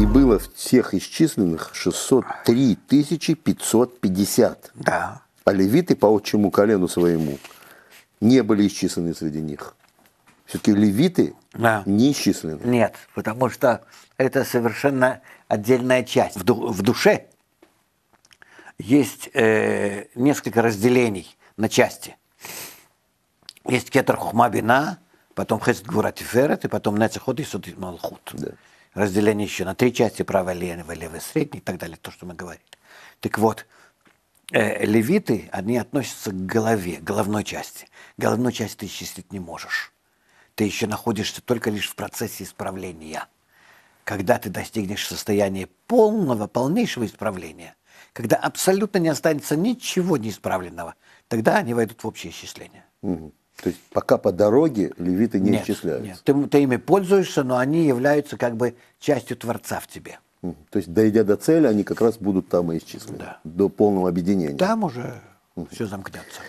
И было всех исчисленных 603 550. Да. А левиты по отчему колену своему не были исчислены среди них. Все-таки левиты да. не исчислены. Нет, потому что это совершенно отдельная часть. В, ду- в душе есть э, несколько разделений на части. Есть кетер хухмабина, потом хест гуратиферет, и потом нецехот и судит малхут. Да разделение еще на три части, правая, левая, левый, средний и так далее, то, что мы говорили. Так вот, э, левиты, они относятся к голове, головной части. Головную часть ты исчислить не можешь. Ты еще находишься только лишь в процессе исправления. Когда ты достигнешь состояния полного, полнейшего исправления, когда абсолютно не останется ничего неисправленного, тогда они войдут в общее исчисление. Угу. То есть пока по дороге левиты не нет, исчисляются. Нет. Ты, ты ими пользуешься, но они являются как бы частью Творца в тебе. Угу. То есть, дойдя до цели, они как раз будут там и исчислены. Да. До полного объединения. Там уже угу. все замкнется.